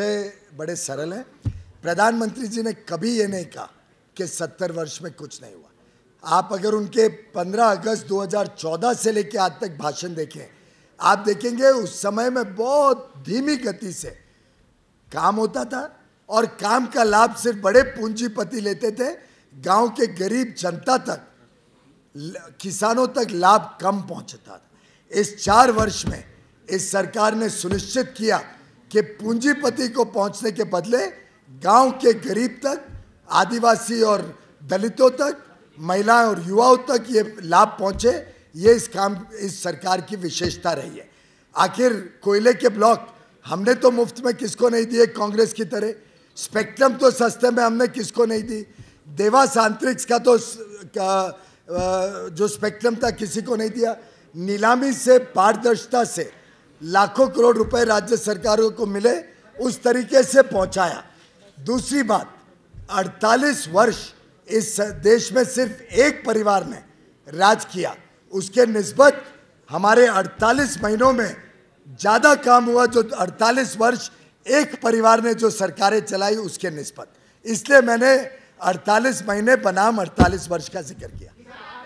निश्चय बड़े सरल हैं प्रधानमंत्री जी ने कभी ये नहीं कहा कि सत्तर वर्ष में कुछ नहीं हुआ आप अगर उनके 15 अगस्त 2014 से लेकर आज तक भाषण देखें आप देखेंगे उस समय में बहुत धीमी गति से काम होता था और काम का लाभ सिर्फ बड़े पूंजीपति लेते थे गांव के गरीब जनता तक किसानों तक लाभ कम पहुंचता था इस चार वर्ष में इस सरकार ने सुनिश्चित किया कि पूंजीपति को पहुंचने के बदले गांव के गरीब तक आदिवासी और दलितों तक महिलाएं और युवाओं तक ये लाभ पहुंचे ये इस काम इस सरकार की विशेषता रही है आखिर कोयले के ब्लॉक हमने तो मुफ्त में किसको नहीं दिए कांग्रेस की तरह स्पेक्ट्रम तो सस्ते में हमने किसको नहीं दी देवास आंतरिक्स का तो का, जो स्पेक्ट्रम था किसी को नहीं दिया नीलामी से पारदर्शिता से लाखों करोड़ रुपए राज्य सरकारों को मिले उस तरीके से पहुंचाया दूसरी बात 48 वर्ष इस देश में सिर्फ एक परिवार ने राज किया उसके नस्बत हमारे 48 महीनों में ज़्यादा काम हुआ जो 48 वर्ष एक परिवार ने जो सरकारें चलाई उसके नस्बत इसलिए मैंने 48 महीने बनाम 48 वर्ष का जिक्र किया